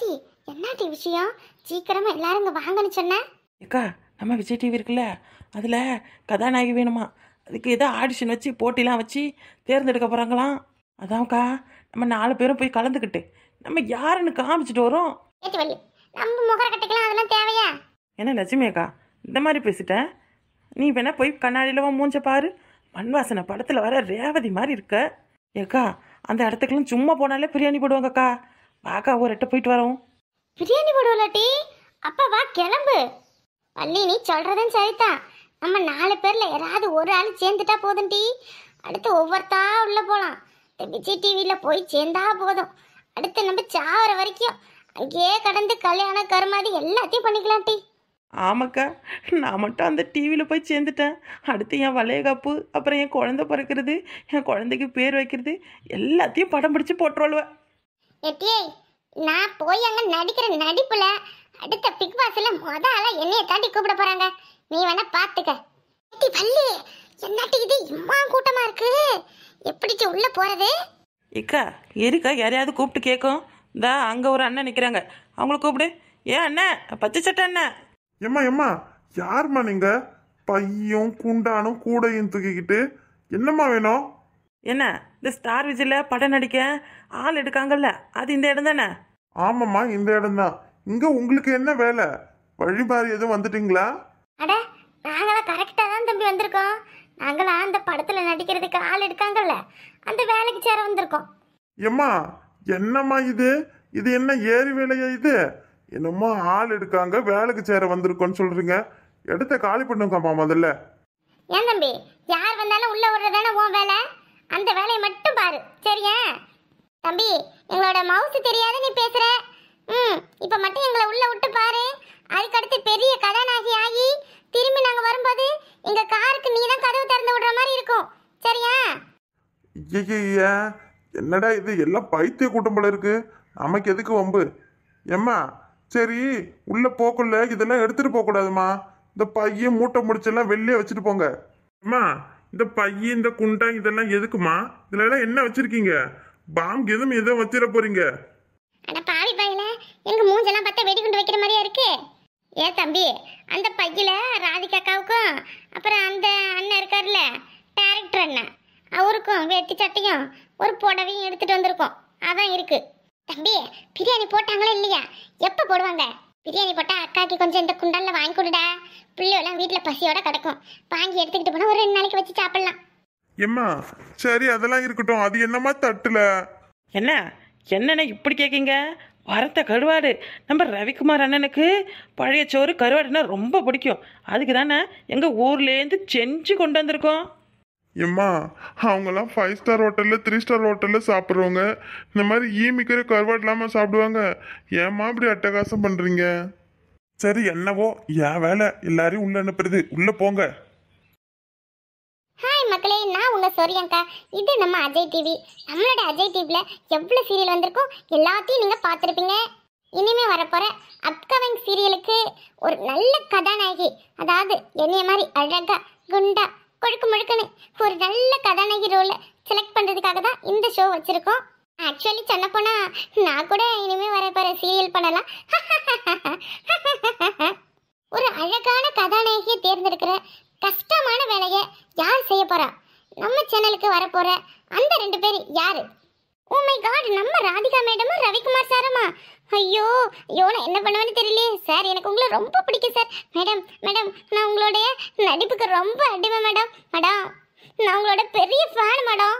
தேதி என்னடி விஷயம் சீக்கிரமா எல்லாரும் இங்க வாங்கன்னு சொன்னேன் ஏக்கா நம்ம விஜய் டிவி இருக்குல்ல அதில் கதாநாயகி வேணுமா அதுக்கு ஏதோ ஆடிஷன் வச்சு போட்டிலாம் வச்சு தேர்ந்தெடுக்க போகிறாங்களாம் அதான்க்கா நம்ம நாலு பேரும் போய் கலந்துக்கிட்டு நம்ம யாருன்னு காமிச்சிட்டு வரோம் நம்ம முகர கட்டிக்கலாம் அதெல்லாம் தேவையா என்ன லட்சுமி அக்கா இந்த மாதிரி பேசிட்டேன் நீ வேணா போய் கண்ணாடியில மூஞ்ச பாரு மண்வாசனை படத்துல படத்தில் வர ரேவதி மாதிரி இருக்க ஏக்கா அந்த இடத்துக்குலாம் சும்மா போனாலே பிரியாணி போடுவாங்கக்கா பாக்கா ஒரு எட்ட போயிட்டு வரோம் பிரியாணி போடுவலாட்டி அப்பா வா கிளம்பு வள்ளி நீ சொல்கிறதும் சரிதான் நம்ம நாலு பேரில் யாராவது ஒரு ஆள் சேர்ந்துட்டா போதும் டி அடுத்து ஒவ்வொருத்தா உள்ளே போகலாம் இந்த விஜய் டிவியில் போய் சேர்ந்தா போதும் அடுத்து நம்ம சாவர வரைக்கும் அங்கேயே கடந்து கல்யாணம் கருமாதி எல்லாத்தையும் பண்ணிக்கலாம் டி ஆமாக்கா நான் மட்டும் அந்த டிவியில் போய் சேர்ந்துட்டேன் அடுத்து என் வளையகாப்பு அப்புறம் என் குழந்தை பிறக்கிறது என் குழந்தைக்கு பேர் வைக்கிறது எல்லாத்தையும் படம் பிடிச்சி போட்டுருவாளுவேன் எட்டியே நான் போய் அங்கே நடிக்கிற நடிப்பில் அடுத்த பிக் பாஸில் மொத ஆளாக என்னையை தாண்டி கூப்பிட போகிறாங்க நீ வேணா பார்த்துக்க ஏட்டி வள்ளி என்னாட்டி இது இம்மா கூட்டமாக இருக்கு எப்படிச்சு உள்ளே போகிறது இக்கா இருக்கா யாரையாவது கூப்பிட்டு கேட்கும் தா அங்கே ஒரு அண்ணன் நிற்கிறாங்க அவங்கள கூப்பிடு ஏ அண்ணன் பச்சை சட்டை அண்ணன் எம்மா எம்மா யாரும்மா நீங்க பையும் குண்டானும் கூடையும் தூக்கிக்கிட்டு என்னம்மா வேணும் என்ன இந்த ஸ்டார் விஜயில் படம் நடிக்க ஆள் எடுக்காங்கல்ல அது இந்த இடம் தானே ஆமாம்மா இந்த இடம்தான் இங்கே உங்களுக்கு என்ன வேலை வழிபாரி எதுவும் வந்துட்டீங்களா அட நாங்களாம் கரெக்டாக தான் தம்பி வந்திருக்கோம் நாங்களாம் அந்த படத்தில் நடிக்கிறதுக்கு ஆள் எடுக்காங்கல்ல அந்த வேலைக்கு சேர வந்திருக்கோம் எம்மா என்னம்மா இது இது என்ன ஏரி வேலையா இது என்னம்மா ஆள் எடுக்காங்க வேலைக்கு சேர வந்திருக்கோன்னு சொல்கிறீங்க இடத்த காலி பண்ணுங்கம்மா முதல்ல ஏன் தம்பி யார் வந்தாலும் உள்ளே விடுறதானே உன் வேலை அந்த வேலையை மட்டும் பாரு சரியா தம்பி எங்களோட மவுஸ் தெரியாத நீ பேசுற ம் இப்ப மட்டும் எங்களை உள்ள விட்டு பாரு அதுக்கடுத்து பெரிய கதாநாயகி ஆகி திரும்பி நாங்கள் வரும்போது எங்கள் காருக்கு நீ தான் கதவு திறந்து விடுற மாதிரி இருக்கும் சரியா ஐயா என்னடா இது எல்லாம் பைத்திய கூட்டம் போல இருக்கு நமக்கு எதுக்கு வம்பு ஏம்மா சரி உள்ள போக்குள்ள இதெல்லாம் எடுத்துட்டு போக கூடாதுமா இந்த பைய மூட்டை முடிச்செல்லாம் வெளியே வச்சுட்டு போங்க அம்மா இந்த பைய இந்த குண்டா இதெல்லாம் எதுக்குமா இதுல எல்லாம் என்ன வச்சிருக்கீங்க பாம் கீதும் எதோ வச்சிட போறீங்க அட பாவி பையல எங்க மூஞ்செல்லாம் பார்த்தா வெடிகுண்டு வைக்கிற மாதிரியா இருக்கு ஏ தம்பி அந்த பையில ராதிகா அக்காவுக்கும் அப்புறம் அந்த அண்ணன் இருக்கார்ல டேரக்டர் அண்ணன் அவருக்கும் வேட்டி சட்டையும் ஒரு புடவையும் எடுத்துட்டு வந்திருக்கோம் அதான் இருக்கு தம்பி பிரியாணி போட்டாங்களா இல்லையா எப்போ போடுவாங்க பிரியாணி போட்டால் அக்காக்கு கொஞ்சம் இந்த குண்டானில் வாங்கி கொடுடா பிள்ளையெல்லாம் வீட்டில் பசியோட கிடக்கும் வாங்கி எடுத்துக்கிட்டு போனால் ஒரு ரெண்டு நாளைக்கு வச்சு சாப்பிட்லாம் எம்மா சரி அதெல்லாம் இருக்கட்டும் அது என்னமா தட்டுல என்ன என்னண்ணே இப்படி கேட்கீங்க வரத்த கருவாடு நம்ம ரவிக்குமார் அண்ணனுக்கு பழைய சோறு கருவாடுன்னா ரொம்ப பிடிக்கும் அதுக்கு தானே எங்கள் ஊர்லேருந்து செஞ்சு கொண்டு வந்திருக்கோம் எம்மா அவங்கெல்லாம் ஃபைவ் ஸ்டார் ஹோட்டலில் த்ரீ ஸ்டார் ஹோட்டலில் சாப்பிட்றவங்க இந்த மாதிரி ஈமிக்கிற கருவாடு இல்லாமல் சாப்பிடுவாங்க ஏம்மா இப்படி அட்டகாசம் பண்ணுறீங்க சரி என்னவோ என் வேலை எல்லாரையும் உள்ளே அனுப்புறது உள்ளே போங்க சாரி அங்கா இது நம்ம அஜய் டிவி நம்மளோட அஜய் டிவியில் எவ்வளோ சீரியல் வந்திருக்கோ எல்லாத்தையும் நீங்கள் பார்த்துருப்பீங்க இனிமே வரப்போகிற அப்கமிங் சீரியலுக்கு ஒரு நல்ல கதாநாயகி அதாவது என்னைய மாதிரி அழகா குண்டா கொழுக்கு முழுக்கன்னு ஒரு நல்ல கதாநாயகி ரோலை செலக்ட் பண்ணுறதுக்காக தான் இந்த ஷோ வச்சுருக்கோம் ஆக்சுவலி சொன்ன போனால் நான் கூட இனிமே வரப்போகிற சீரியல் பண்ணலாம் ஒரு அழகான கதாநாயகியை தேர்ந்தெடுக்கிற கஷ்டமான வேலையை யார் செய்ய போகிறா நம்ம சேனலுக்கு வரப்போற அந்த ரெண்டு பேர் யாரு ஓ மை காட் நம்ம ராதிகா மேடமும் ரவிக்குமார் சாரமா ஐயோ ஐயோ நான் என்ன பண்ணுவேன்னு தெரியலையே சார் எனக்கு உங்களை ரொம்ப பிடிக்கும் சார் மேடம் மேடம் நான் உங்களுடைய நடிப்புக்கு ரொம்ப அடிமை மேடம் மேடம் நான் உங்களோட பெரிய ஃபேன் மேடம்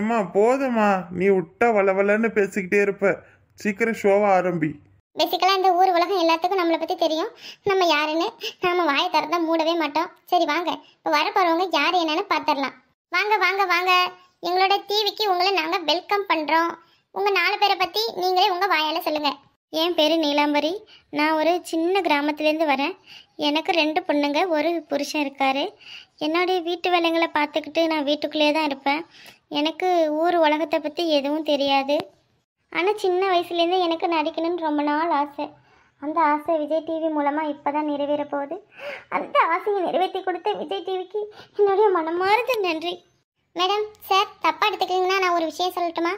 ஏம்மா போதுமா நீ விட்டா வளவலன்னு பேசிக்கிட்டே இருப்ப சீக்கிரம் ஷோவை ஆரம்பி பேசிக்கலாம் இந்த ஊர் உலகம் எல்லாத்துக்கும் நம்மளை பற்றி தெரியும் நம்ம யாருன்னு நம்ம வாயை திறந்தா மூடவே மாட்டோம் சரி வாங்க இப்போ வரப்போகிறவங்க யார் என்னன்னு பார்த்துடலாம் வாங்க வாங்க வாங்க எங்களோட டிவிக்கு உங்களை நாங்கள் வெல்கம் பண்ணுறோம் உங்கள் நாலு பேரை பற்றி நீங்களே உங்கள் வாயால் சொல்லுங்கள் என் பேர் நீலாம்பரி நான் ஒரு சின்ன கிராமத்துலேருந்து வரேன் எனக்கு ரெண்டு பொண்ணுங்க ஒரு புருஷன் இருக்கார் என்னுடைய வீட்டு வேலைங்களை பார்த்துக்கிட்டு நான் வீட்டுக்குள்ளேயே தான் இருப்பேன் எனக்கு ஊர் உலகத்தை பற்றி எதுவும் தெரியாது ஆனால் சின்ன வயசுலேருந்து எனக்கு நடிக்கணும்னு ரொம்ப நாள் ஆசை அந்த ஆசை விஜய் டிவி மூலமாக இப்போ தான் நிறைவேற போகுது அந்த ஆசையை நிறைவேற்றி கொடுத்த விஜய் டிவிக்கு என்னுடைய மனமார்ந்த நன்றி மேடம் சார் தப்பாக எடுத்துக்கிட்டிங்கன்னா நான் ஒரு விஷயம் சொல்லட்டுமா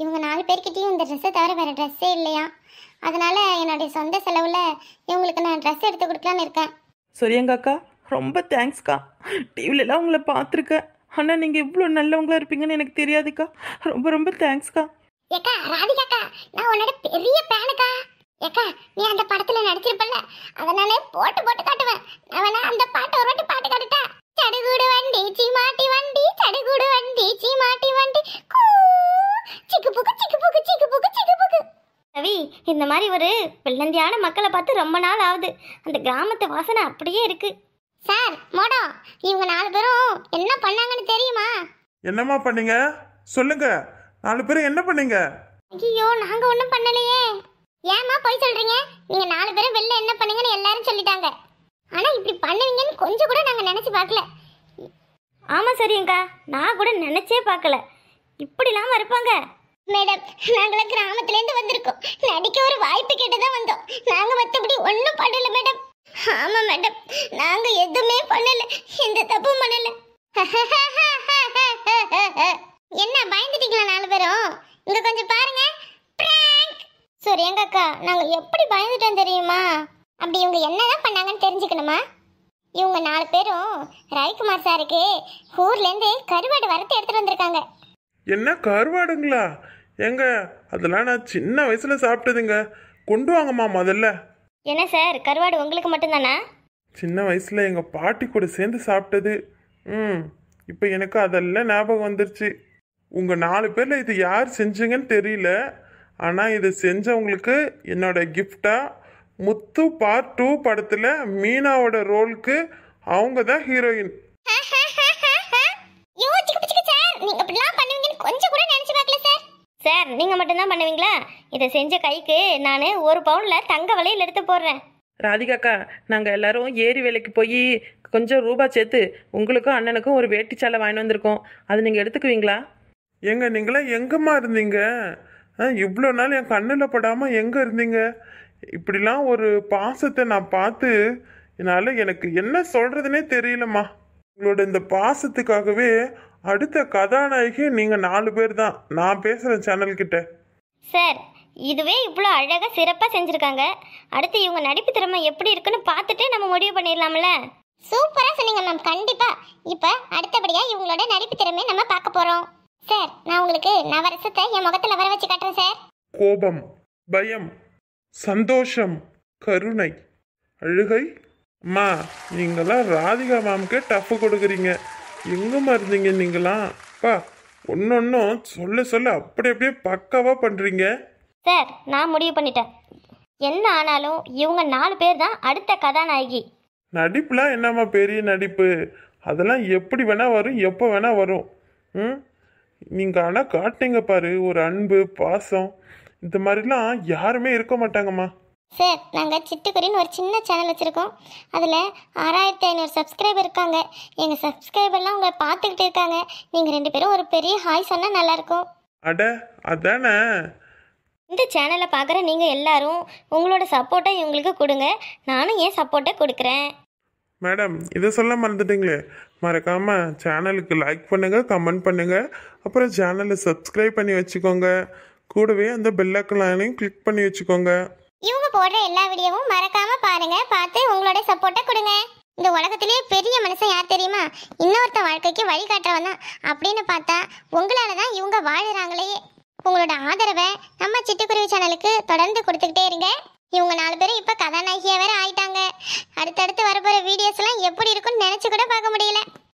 இவங்க நாலு பேர்கிட்டையும் இந்த ட்ரெஸ்ஸை தவிர வேறு ட்ரெஸ்ஸே இல்லையா அதனால் என்னுடைய சொந்த செலவில் இவங்களுக்கு நான் ட்ரெஸ் எடுத்து கொடுக்கலான்னு இருக்கேன் சரியாங்காக்கா ரொம்ப தேங்க்ஸ்க்கா டிவிலெலாம் உங்களை பார்த்துருக்கேன் ஆனால் நீங்கள் இவ்வளோ நல்லவங்களா இருப்பீங்கன்னு எனக்கு தெரியாதுக்கா ரொம்ப ரொம்ப தேங்க்ஸ்க்கா ஏக்கா ராதிகாக்கா நான் உன்னோட பெரிய பேனுக்கா ஏக்கா நீ அந்த படத்துல நடிச்சிருப்பல அதனால போட்டு போட்டு காட்டுவேன் அவனா அந்த பாட்டை ஒரு வாட்டி பாட்டு காட்டுட்டா சடுகுடு வண்டி மாட்டி வண்டி சடுகுடு வண்டி மாட்டி வண்டி சிக்கு புக்கு சிக்கு புக்கு சிக்கு புக்கு சிக்கு புக்கு ரவி இந்த மாதிரி ஒரு வெள்ளந்தியான மக்களை பார்த்து ரொம்ப நாள் ஆகுது அந்த கிராமத்து வாசனை அப்படியே இருக்கு சார் மோடோ இவங்க நாலு பேரும் என்ன பண்ணாங்கன்னு தெரியுமா என்னம்மா பண்ணீங்க சொல்லுங்க நாலு பேரும் என்ன பண்ணீங்க ஐயோ நாங்க ஒன்றும் பண்ணலையே ஏமா போய் சொல்றீங்க நீங்க நாலு பேரும் வெளில என்ன பண்ணீங்கன்னு எல்லாரும் சொல்லிட்டாங்க ஆனா இப்படி பண்ணுவீங்கன்னு கொஞ்சம் கூட நாங்க நினைச்சு பார்க்கல ஆமா சரிங்கக்கா நான் கூட நினைச்சே பார்க்கல இப்படிலாம் இருப்பாங்க மேடம் நாங்கள இருந்து வந்திருக்கோம் நடிக்க ஒரு வாய்ப்பு கேட்டு தான் வந்தோம் நாங்கள் மற்றபடி ஒண்ணும் பண்ணல மேடம் ஆமா மேடம் நாங்க எதுவுமே பண்ணல எந்த தப்பும் பண்ணல என்ன பயந்துட்டீங்களா நாலு பேரும் இங்க கொஞ்சம் பாருங்க சரி எங்கக்கா நாங்கள் எப்படி பயந்துட்டோம் தெரியுமா அப்படி இவங்க என்னதான் பண்ணாங்கன்னு தெரிஞ்சுக்கணுமா இவங்க நாலு பேரும் ரவிக்குமார் சாருக்கு ஊர்லேருந்து கருவாடு வரத்து எடுத்துட்டு வந்திருக்காங்க என்ன கருவாடுங்களா எங்க அதெல்லாம் நான் சின்ன வயசுல சாப்பிட்டதுங்க கொண்டு வாங்கம்மா முதல்ல என்ன சார் கருவாடு உங்களுக்கு மட்டும்தானா சின்ன வயசுல எங்க பாட்டி கூட சேர்ந்து சாப்பிட்டது ம் இப்போ எனக்கு அதெல்லாம் ஞாபகம் வந்துருச்சு உங்க நாலு பேர்ல இது யார் செஞ்சீங்கன்னு தெரியல ஆனால் இதை செஞ்சவங்களுக்கு என்னோட கிஃப்டாக முத்து பார்ட் டூ படத்தில் மீனாவோட ரோலுக்கு அவங்க தான் ஹீரோயின் சார் நீங்கள் மட்டும்தான் பண்ணுவீங்களா இதை செஞ்ச கைக்கு நான் ஒரு பவுனில் தங்க வலையில் எடுத்து போடுறேன் ராதிகாக்கா நாங்கள் எல்லாரும் ஏரி வேலைக்கு போய் கொஞ்சம் ரூபா சேர்த்து உங்களுக்கும் அண்ணனுக்கும் ஒரு வேட்டி சேலை வாங்கிட்டு வந்திருக்கோம் அது நீங்கள் எடுத்துக்குவீங்களா எங்க நீங்களாம் எங்கம்மா இருந்தீங்க இவ்வளோ நாள் என் கண்ணில் படாமல் எங்கே இருந்தீங்க இப்படிலாம் ஒரு பாசத்தை நான் பார்த்து என்னால் எனக்கு என்ன சொல்கிறதுனே தெரியலம்மா உங்களோட இந்த பாசத்துக்காகவே அடுத்த கதாநாயகி நீங்கள் நாலு பேர் தான் நான் பேசுகிறேன் சேனல்கிட்ட சார் இதுவே இவ்வளோ அழகாக சிறப்பாக செஞ்சுருக்காங்க அடுத்து இவங்க நடிப்பு திறமை எப்படி இருக்குன்னு பார்த்துட்டு நம்ம முடிவு பண்ணிடலாம்ல சூப்பராக சொன்னீங்க மேம் கண்டிப்பாக இப்போ அடுத்தபடியாக இவங்களோட நடிப்பு திறமையை நம்ம பார்க்க போகிறோம் சார் நான் உங்களுக்கு நவரசத்தை என் முகத்தில் வர வச்சு காட்டுறேன் கோபம் பயம் சந்தோஷம் கருணை அழுகை அம்மா நீங்களாம் ராதிகா மாமுக்கே டஃப் கொடுக்குறீங்க எங்கம்மா இருந்தீங்க நீங்களாம் அப்பா ஒன்னொன்னும் சொல்ல சொல்ல அப்படி அப்படியே பக்காவா பண்றீங்க சார் நான் முடிவு பண்ணிட்டேன் என்ன ஆனாலும் இவங்க நாலு பேர் தான் அடுத்த கதாநாயகி நடிப்புலாம் என்னம்மா பெரிய நடிப்பு அதெல்லாம் எப்படி வேணா வரும் எப்போ வேணா வரும் ம் நீங்கள் ஆனால் காட்டுங்க பாரு ஒரு அன்பு பாசம் இந்த மாதிரிலாம் யாருமே இருக்க மாட்டாங்கம்மா சார் நாங்கள் சிட்டுக்குருவின்னு ஒரு சின்ன சேனல் வச்சுருக்கோம் அதில் ஆறாயிரத்தி ஐநூறு சப்ஸ்கிரைபர் இருக்காங்க எங்கள் சப்ஸ்கிரைபர்லாம் உங்களை பார்த்துக்கிட்டு இருக்காங்க நீங்கள் ரெண்டு பேரும் ஒரு பெரிய ஹாய் சொன்னால் நல்லாயிருக்கும் அட அதானே இந்த சேனலை பார்க்குற நீங்கள் எல்லாரும் உங்களோட சப்போர்ட்டை இவங்களுக்கு கொடுங்க நானும் ஏன் சப்போர்ட்டை கொடுக்குறேன் மேடம் இதை சொல்ல மறந்துட்டீங்களே மறக்காமல் சேனலுக்கு லைக் பண்ணுங்கள் கமெண்ட் பண்ணுங்கள் அப்புறம் சேனலை சப்ஸ்கிரைப் பண்ணி வச்சுக்கோங்க கூடவே அந்த பெல்லாக்கலானையும் கிளிக் பண்ணி வச்சுக்கோங்க இவங்க போடுற எல்லா வீடியோவும் மறக்காம பாருங்க பார்த்து உங்களோட சப்போர்ட்டை கொடுங்க இந்த உலகத்திலேயே பெரிய மனுஷன் யார் தெரியுமா இன்னொருத்த வாழ்க்கைக்கு வழிகாட்டுறவன் தான் அப்படின்னு பார்த்தா உங்களால தான் இவங்க வாழுறாங்களே உங்களோட ஆதரவை நம்ம சிட்டுக்குருவி சேனலுக்கு தொடர்ந்து கொடுத்துக்கிட்டே இருங்க இவங்க நாலு பேரும் இப்போ கதாநாயகியாக வேற ஆயிட்டாங்க அடுத்தடுத்து வரப்போகிற வீடியோஸ்லாம் எப்படி இருக்குன்னு நினச்சி கூட பார்க்க முடியல